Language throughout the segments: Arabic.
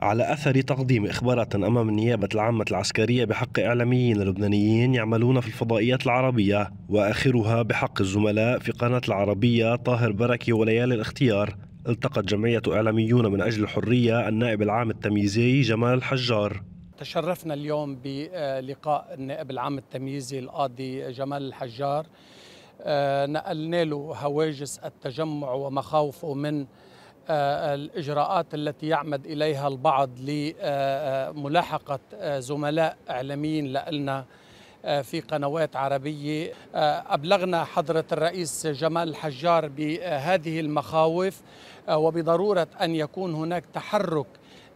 على أثر تقديم إخبارات أمام النيابة العامة العسكرية بحق إعلاميين لبنانيين يعملون في الفضائيات العربية وآخرها بحق الزملاء في قناة العربية طاهر بركي وليالي الاختيار التقت جمعية إعلاميون من أجل الحرية النائب العام التمييزي جمال الحجار تشرفنا اليوم بلقاء النائب العام التمييزي القاضي جمال الحجار آه، نقلنا له هواجس التجمع ومخاوفه من الإجراءات التي يعمد إليها البعض لملاحقة آه، زملاء إعلاميين لنا آه، في قنوات عربية آه، أبلغنا حضرة الرئيس جمال الحجار بهذه المخاوف وبضرورة أن يكون هناك تحرك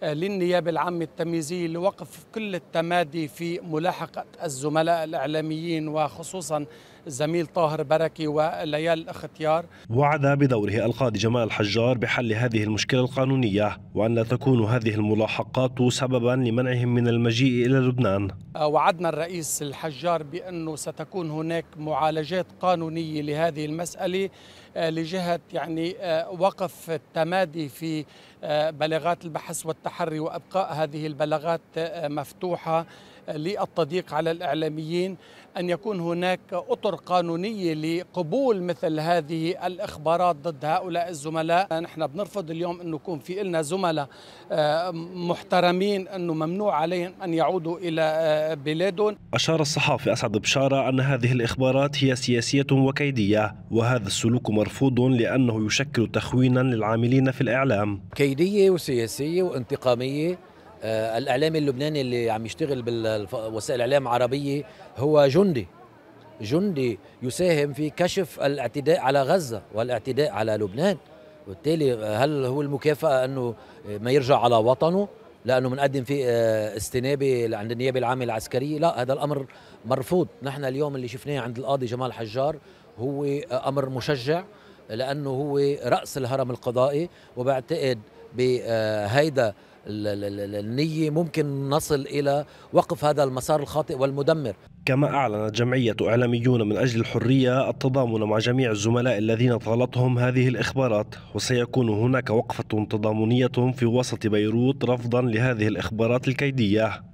للنيابة العامة التمييزية لوقف كل التمادي في ملاحقة الزملاء الإعلاميين وخصوصا الزميل طاهر بركي وليال اختيار وعد بدوره القاضي جمال الحجار بحل هذه المشكلة القانونية وأن لا تكون هذه الملاحقات سببا لمنعهم من المجيء إلى لبنان وعدنا الرئيس الحجار بأنه ستكون هناك معالجات قانونية لهذه المسألة آه، لجهة يعني آه، وقف التمادي في آه، بلاغات البحث والتحري وابقاء هذه البلاغات آه، مفتوحه للتضييق على الإعلاميين أن يكون هناك أطر قانونية لقبول مثل هذه الإخبارات ضد هؤلاء الزملاء نحن بنرفض اليوم أنه يكون في إلنا زملاء آه، محترمين أنه ممنوع عليهم أن يعودوا إلى آه، بلادهم أشار الصحافي أسعد بشارة أن هذه الإخبارات هي سياسية وكيدية وهذا السلوك مرفوض لأنه يشكل تخوينا للعاملين في الإعلام كيدية وسياسية وانتقامية آه، الاعلامي اللبناني اللي عم يشتغل بالوسائل الاعلام العربيه هو جندي جندي يساهم في كشف الاعتداء على غزه والاعتداء على لبنان وبالتالي آه، هل هو المكافاه انه ما يرجع على وطنه لانه بنقدم في آه، استنابه عند النيابه العامه العسكريه لا هذا الامر مرفوض نحن اليوم اللي شفناه عند القاضي جمال حجار هو امر مشجع لانه هو راس الهرم القضائي وبعتقد بهيدا النية ممكن نصل إلى وقف هذا المسار الخاطئ والمدمر كما أعلنت جمعية إعلاميون من أجل الحرية التضامن مع جميع الزملاء الذين طالتهم هذه الإخبارات وسيكون هناك وقفة تضامنية في وسط بيروت رفضا لهذه الإخبارات الكيدية